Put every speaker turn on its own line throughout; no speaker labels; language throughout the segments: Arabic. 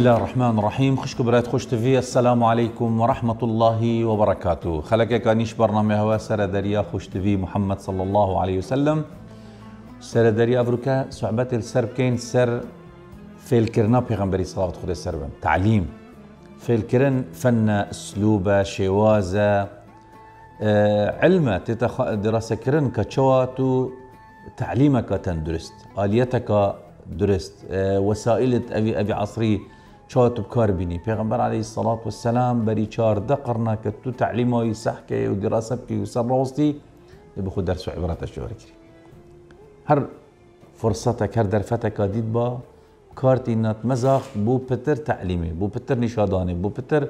الله الرحمن الرحيم خوش كبرات خوش تفی السلام عليكم ورحمة الله وبركاته برکاته كانيش کانیش برنامه هوا سر دریا خوش تفی محمد صلى الله عليه وسلم سر دریا افریقا صحبت السر کین سر في کرنا بيغمبري صلوات خود سر بم تعلیم فیل کرن فن اسلوب شوازه آه علمة تتخ... دراسه كرن کچواتو تعليمك تندرست آليتك درست آه وسائلة أبي أبي عصري چات بکار بینی پیغمبر علیه الصلاة والسلام بری چار دقرنا که تو تعلیم های سحکه و دراسه بکی و سر راستی به خود درس و عبرت اشاره کری هر فرصتك هر درفتك دید با کارتی نات مزاخ بو پتر تعلیمه بو پتر نشادانه بو پتر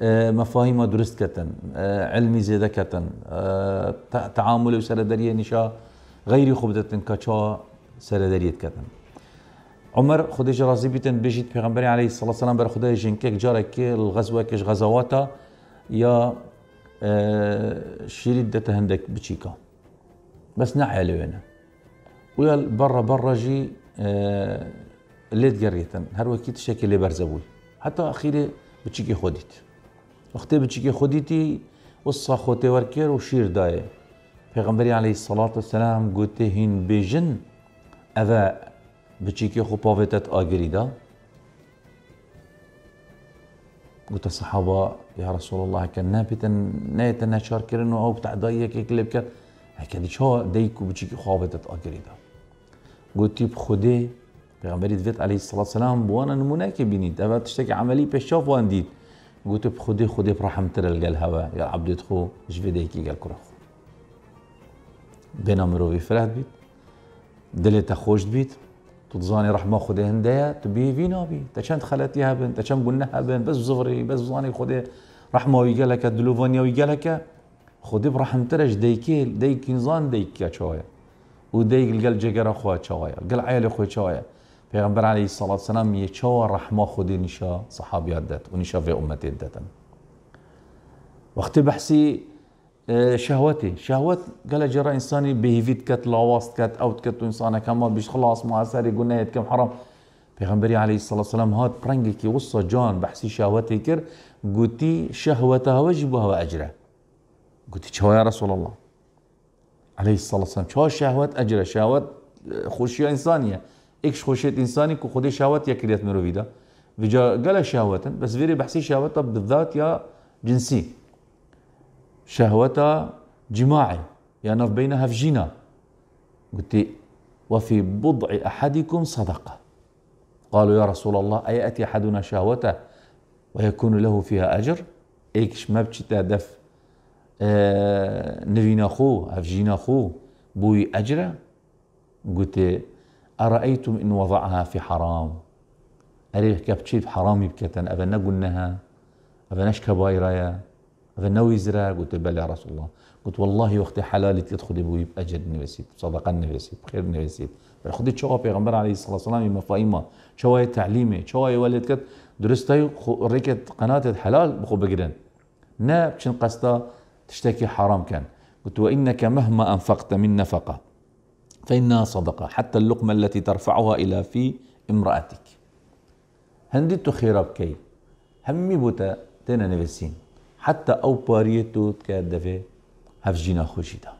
اه، مفاهیم درست کتن اه، علمی زیده کتن اه، تعامل و سردریه نشا غيري خوبدتن کچا سردرية کتن عمر خديجة راضي بيتن بيجيت پیغمبري عليه الصلاة والسلام بر خدای جنكك جارك الغزوة كش غزواتا يا اه، شريد دته هندك بچيكا بس نحي لوينا ويا برا برا جي اه، ليت قريتن هر وكيت شكل لي برزبول حتى اخيري بتشيكي خديت اختي بتشيكي خديتي وصا خوتي وركير وشير داي پیغمبري عليه الصلاة والسلام قلت هين بيجن أذا بچیکی خو پاوتت آگریدا قلت الصحابة يا رسول الله كان نه نيتا نشار كرنو أو بتاع ضيك يكلب كان هكا دي خو ديكو بتشيكي خابتت أجريدا قلت بخدي بيغمبري دفيت عليه الصلاة والسلام بوانا نموناك بينيت أبا تشتكي عملي بشاف وان ديت قلت بخدي خدي برحم ترى هوا يا عبد خو جفي ديكي گل كره خو بنام رو فرهد بيت دلتا خوش بيت تتزاني راح ما خده هندية تبي في نابي تشان يها بن تشان قلناها بن بس زفري بس زاني خده راح ما ويجا لك دلوفانيا ويجا لك خده برحم ترج ديكي ديكي نزان يا شوية وديك قال جقر أخوة شوية قال عيال أخوة شوية پیغمبر علیه الصلاة والسلام یه چوا رحما خودی نشا صحابیات داد و نشا في امتی دادن وقتی بحثی آه، شهواتي شهوت قال جرى انساني بهيفيت كت لاواست كت اوت كت انسانه كمان بيش خلاص ما ساري قلنا كم حرام پیغمبری علیه والسلام هات پرنگی که وصى جان بحثی شهوتی کر گوتی شهوتها وجبها و اجره گوتی چه یا رسول الله علیه الصلاة چه شهوت اجره شهوت اه، خوشی انسانیه اکش خوشیت انسانی که خودی شهوت یا کریت مرویده و جا قال شهوتا بس فيري بحسي شهوتا بالذات يا جنسي شهوة جماعي يعني بينها في جنى قلت وفي بضع أحدكم صدقة قالوا يا رسول الله أيأتي أحدنا شهوته ويكون له فيها أجر إيكش ما بتشي تهدف آه نفينا خو أفجينا خو بوي أجرة قلت أرأيتم إن وضعها في حرام أريح كبتشي في حرام يبكتن أبنى قلناها أبنى كبايرايا غنوي زرع قلت بلى يا رسول الله قلت والله وقت حلالي تدخل ابوي باجر نفسيت صدقه نفسيت بخير نفسيت خدت شو پیغمبر عليه الصلاه والسلام مفاهیم شو تعليمه شو ولد كت درستای رکت قناه حلال بخو بگیرن ناب شن قصدا تشتكي حرام كان قلت وإنك مهما أنفقت من نفقة فإنها صدقة حتى اللقمة التي ترفعها إلى في امرأتك هندت خيرك كي همي بوتا تنا نفسين حتى او باريتو تكاد دفي هفجينا خوشي دا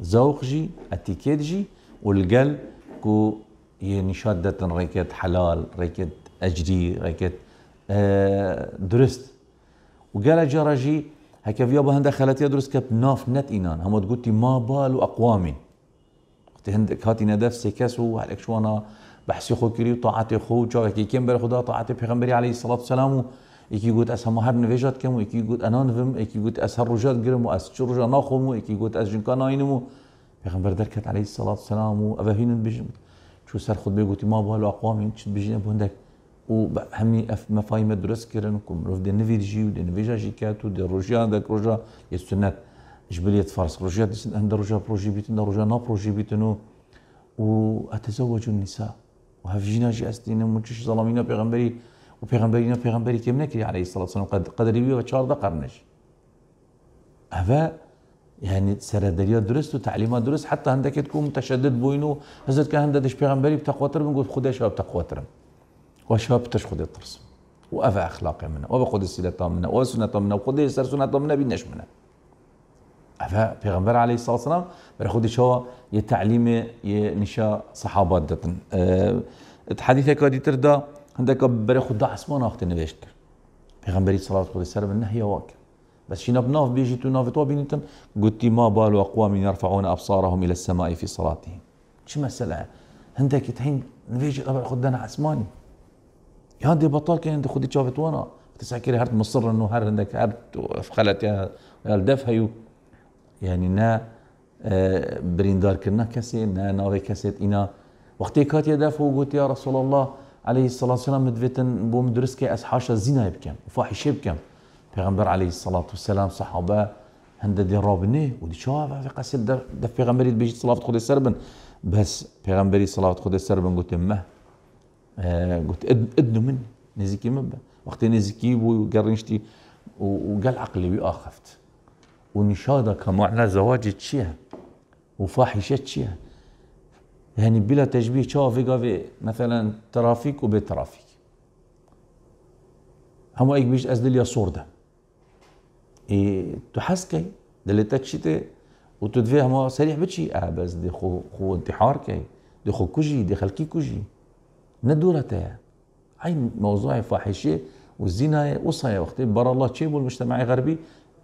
زوق جي اتيكيت جي والقل كو ينشادة يعني ريكت حلال ريكت اجري ريكت آه درست وقال جراجي هكا في يابا هند دخلت يا درست ناف نت انان هما تقولتي ما بالو اقوام وقت هند كاتي ندف سيكاسو عليك شو انا بحسي خو كريو طاعتي خو جاكي كيمبر خدا طاعتي بيغمبري عليه الصلاه والسلام یکی گوت از همه هر نویجات کم و یکی گوت انان وم یکی گوت از هر رجات گرم و از چه رجا ناخوم و یکی گوت از جنکا ناینمو پیغمبر درکت علیه الصلاة والسلام و اوهینن بجم چو سر خود بگوتی ما بها الاقوام این چید بجنه بندک و همی مفاهیم درست کردن و کم رفت دن نویجی و دن نویجا شکات و دن رجا در رجا یه سنت جبلية فارس رجال ديسن عند رجال بروجي بيتن رجال نا پروژی بروجي و اتزوج النساء و هفجینا جی جي أستينا منتش ظلامينا پیغمبری و پێغمبەرینە پێغمبەری تێم نەکری عليه والسلام قد قدرریویەوە چاردە قەرنش ئەە یعنی هذا يعني درست و تعلیما درست حتا هەندێکت کو متەشدد بووین و هەزت کە هەندە دەش پێغمبەری بتەخواتر من گوت خودی شاب تەخواترم و شاب تش خودی ترسم و ئەف منه منە و بە خودی سیلەتا منە و سنەتا منە و خودی أفا بيغمبر عليه الصلاة والسلام برخودي شو يتعليم ينشا صحابات دتن أه حديثك ودي تردا عندك بري خداع سمانه وقت نباش پیغمبری صلوات الله علیه و النهی بس شي ناف بيجي تو وبنتم قلت ما بال أقوام يرفعون أبصارهم إلى السماء في صلاتهم شو مسألة عندك تهين نبيجي طبعا خدنا عسماني يا دي بطل كان انت خدي شافت وانا تسع كيري هرت مصر انه هر عندك هرت فخلت يا الدفهيو يعني نا اه، بريندار كنا كسي نا ناوي كسيت انا وقتي كات يا دفو قلت يا رسول الله عليه الصلاة والسلام مدفتن بو مدرسكي أسحاشا زينة بكم وفاحشة بكم پیغمبر عليه الصلاة والسلام صحابة هند دي رابنه ودي شوافة في قسل ده ده پیغمبر بيجي صلاة خود السربن بس پیغمبر صلاة خود السربن قلت امه آه قلت ادنو مني نزيكي مبا وقت نزيكي بو قرنشتي وقال عقلي بي آخفت ونشادة كمعنى زواجي تشيها وفاحشة تشيها يعني بلا تشبيه شافي قافي مثلا ترافيك وبترافيك هم ايك بيش ازدل يا صور ده اي تحسكي دلي تكشتي وتدفي هما سريح بشي اه بس دي خو خو انتحار كي دي خو كوجي دي خلكي كوجي ندورة هاي موضوع فاحشة والزنا وصايا وقتي برا الله تشيبو المجتمع الغربي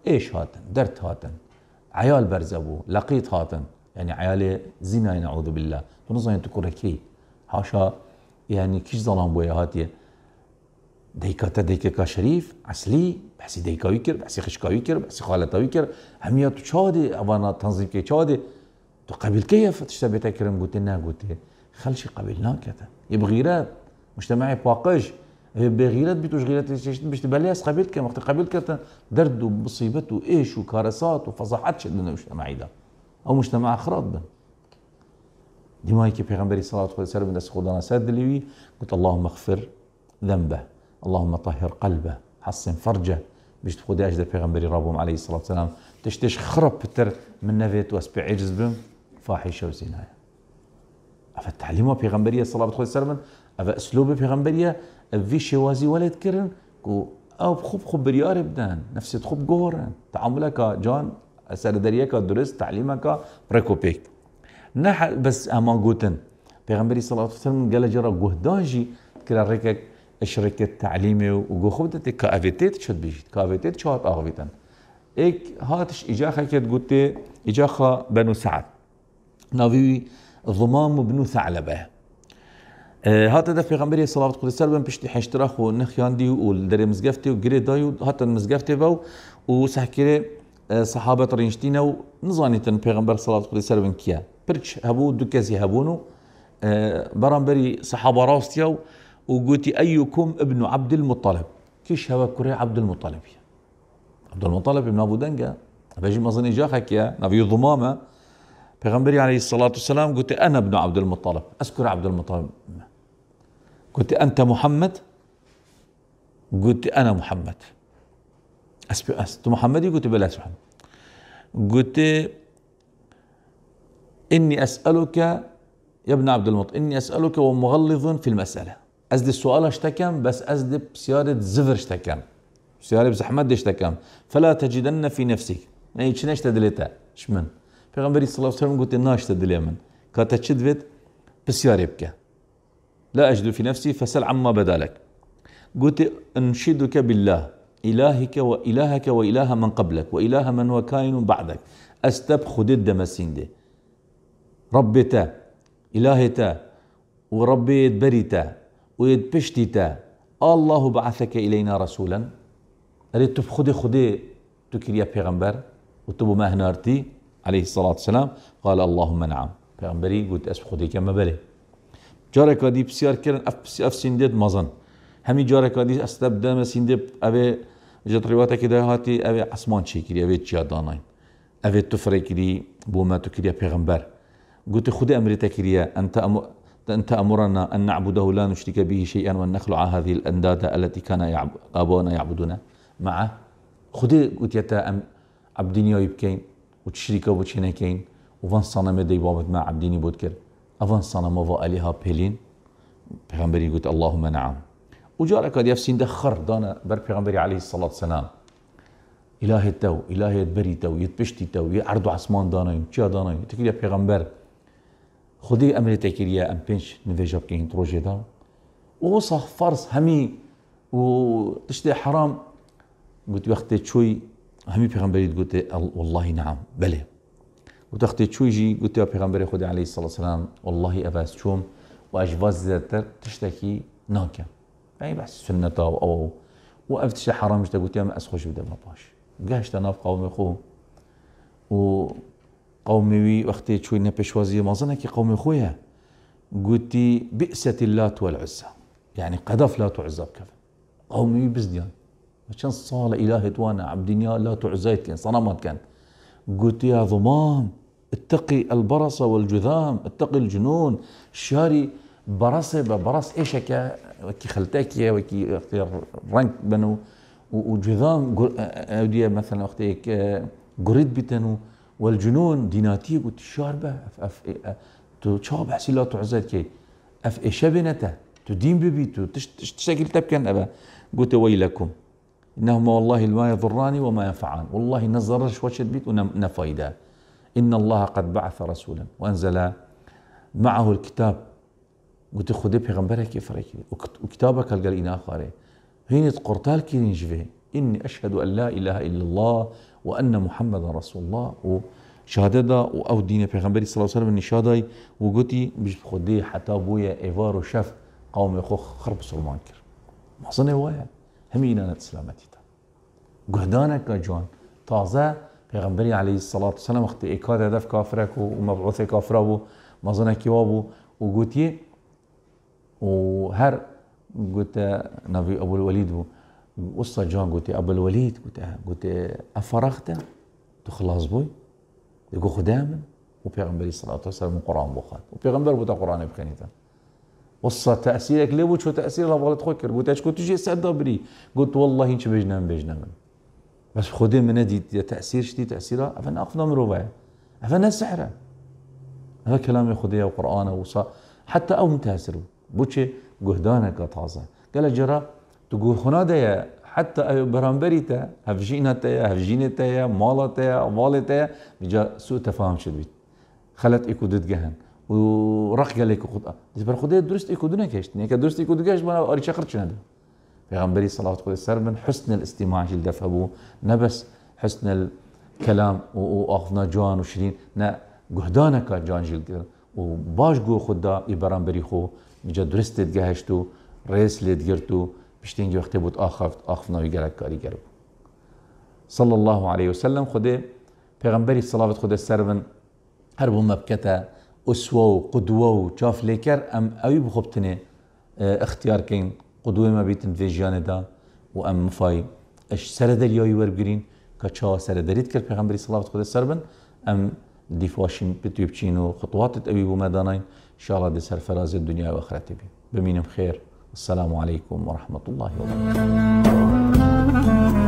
ايش هاتن درت هاتن عيال برزبو لقيت هاتن يعني عيالي زنا نعوذ يعني بالله تنظن تكون كي حاشا يعني كيش ظلام بويا هاتي ديكا تا ديكا شريف عسلي بحسي ديكا ويكر بحسي خشكا ويكر بحسي خالتا ويكر هميا تو شادي أبانا تنظيم كي شادي تو قبل كيف تشتبه تكرم قلت لنا قلت خلشي قبل ناكتا يبغيرات مجتمعي باقش اه، بغيرات بيتوش غيرات باش تبالي اس كان وقت قبلت كتا درد ومصيبات ايش وكارثات وفضاحات شدنا مجتمعي ده ئەو مشتەما خراپ بن دیمایکی صلاة الله عليه وسلم دەست خدنا سەر اللي قلت اللهم اغفر ذنبه اللهم طهر قلبه حسن فرجه بشت خداش دە پێغمبەری ربهم عليه الصلاة والسلام تشتش خرب بتر من نفيت واسبع عجز بهم فاحشة وزناية زینایە ئەفە تعلیمە پێغمبەریە سڵات خۆی سەر من ئەفە ئەسلوب پێغمبەریە ئەڤی شێوازی وەلێت کردن و ئەو خوب خوب بریارێ بدەن نفسێت خوب جان سردریه درست تعلیم که پرکو نه بس اما گوتن پیغمبری صلی الله علیه و سلم گله جرا گهدانجی کرا رکک شرکت تعلیمی و گو خودت که اویتیت شد بیشید که اویتیت چهات آغویتن هاتش ایجا خاکت گوته ایجا بنو سعد ناوی ضمام بنو ثعلبه هات ده في صلوات صلاة سر بن پشت حشتراخ ونخيان نخیان دی و در مزگفتی و گری هات مزگفتی و و آه، صحابة رينشتينا آه، و تن پێغمبەر صلاة سەرن کیە پرچ هەبوو دوو کەسی هەبوون و بەرامبەری سەحابە ڕاستیا و و ابن عبد المطلب كيش هوا كري عبد المطلب عبد المطلب ابن أبو نابوو ما بەژی جاخك يا نبي ضمامة پێغمبەری عليه الصلاة والسلام قلت أنا ابن عبد المطلب أذكر عبد المطلب قلت أنت محمد قلت أنا محمد تو محمدی گوته بلا سبحان قلت إني أسألك يا ابن عبد المطلب إني أسألك ومغلظ في المسألة أزد السؤال اشتكم بس أزد بسيارة زفر اشتكم سيارة بزحمد اشتكم فلا تجدن في نفسك يعني شنو اشتدلتا شمن پیغمبر صلى الله عليه وسلم قلت إنها اشتدل من كاتا تشدفت بسيارة بك لا أجد في نفسي فسل عما بدالك قلت أنشدك بالله إلهك وإلهك وإله من قبلك وإله من هو كائن بعدك أستب خد الدمسين دي ربتا إلهي تا وربي يدبري الله بعثك إلينا رسولا أريد تبخدي خدي تكريا بيغمبر وتبو ما هنارتي عليه الصلاة والسلام قال اللهم نعم بيغمبري قلت أسب خدي كما بلي جارك دي بسيار كرن أف, أف سندد مزن همي جارك دي دمسين دي أبي جت روایت که ده هاتی اوه عصمان چی کری اوه چیا داناین اوه تفره بو ما تو کری پیغمبر قلت خود امری تکری انت أم... أنت أمرنا أن نعبده لا نشرك به شيئا وأن نخلع هذه الأندادة التي كان يعب... آباؤنا يعبدونها معه خدي قلت يتا أم عبدين يبكين وتشركه وتشينكين وفان صنم دي بابت مع عبديني بودكر أفان صنم وفا أليها بهلين پیغمبری گوت اللهم نعم وجارك قد يفسين دخر دانا بر پیغمبري عليه الصلاة والسلام إله تو إله بري تو يتبشتي تو عثمان دانا عسمان دانايم دانا دانايم تكيل پیغمبر خودي أمر تكيل أم بينش نفيجا بكين تروجي دان وصح فرص همي وتشتي حرام قلت وقت شوي همي پیغمبري قلت والله نعم بله بلى وتختي شوي جي قلت يا پیغمبر خودي عليه الصلاة والسلام والله أباس شوم وأجواز زيتر تشتكي ناكم اي بس سنه او وقفت شي حرام جدا قلت يا ما اسخش بدا ما باش انا في قومي خو و قومي وي وقتي شوي نبش ما ظنك قومي خويا قلت بئست اللات والعزى يعني قذف لا تعزى بكذا قومي وي بزديان مشان صالة إله توانا يا لا تعزيت كان صنمت كان قلت يا ضمام اتقي البرصة والجذام اتقي الجنون شاري برصة برص ايش هكا وكي خلتاكيا وكي اختي رنك بنو وجذام اوديا مثلا اختيك قريت بتنو والجنون ديناتي قلت شاربة اف اف تو تشاب تو وعزات كي اف اشبنته تدين تو تشتغل تبكن ابا قلت ويلكم انهما والله ما يضراني وما ينفعان والله نزرش شوشت بيت ونفايده ان الله قد بعث رسولا وانزل معه الكتاب قلت خدي بيغمبرك يفرك وكتابك قال إنا خاري گل اینا خاره قرطال کی إني أشهد أن لا إله إلا الله وأن محمد رسول الله و دا أو دين بيغمبر صلى الله عليه وسلم نشادای و بجب خدي حتى بويا بویا وشف قوم يخوخ خرب سلمان ما محصن وايا هم إنانة سلامتي تا قهدانك جوان تازه پیغمبری علیه الصلاة والسلام اختي ایکاد هدف کافرک و مبعوث کافره بو مظنه کیوا و گوتیه وهر قلت نبي ابو الوليد وصى جون قلت ابو الوليد قلت قلت افرغت تخلص بوي يقول خدام وبيغمبري صلى الله عليه وسلم قران بوخات وبيغمبر بوتا قران بخنيتا وصى تاثيرك ليه وشو تاثير الله بغلط خكر قلت اش كنت تجي سعد دبري قلت والله انت بجنان بجنان بس خدام من دي تاثير شتي تاثيرها افن اخذنا من ربع افن سحره هذا كلام يا خديه وقرانه وصى حتى او متاثره بوچه گهدانه که تازه گله جرا تو گوخنا ده حتى برانبري تا هفجينا تا هفجينا تا مالا تا مالا تا بجا سوء تفاهم شد بيت خلت ايكو دت جهن ورق قال لك خطأ دي بر خدي درست ايكو دونه كشت نيك درست دونه دكاش ما اري شخرت شنو پیغمبري صلى صلاة عليه وسلم من حسن الاستماع جل بو نبس حسن الكلام واخذنا جوان وشرين نا جهدانا كا جان جل وباش جو خدا برانبري خو اینجا درست گهشت و رئیس لید گرت و پشتینگی وقتی بود آخفت آخف نوی گرک کاری گرو صلی الله علیه و سلم خود پیغمبری صلوات خود سرون هر بوم مبکتا اسوه و قدوه و چاف لیکر ام اوی بخبتنه اه، اختیار کن قدوه ما بیتن ویجیانه دا و ام مفای اش سردل ور ورگرین که چا سردلیت کرد پیغمبری صلوات خود سرون ام دیفاشیم بتوی بچین و خطواتت اوی بو مدانین إن شاء الله دسر فراز الدنيا وآخرتي بي بمين خير السلام عليكم ورحمة الله وبركاته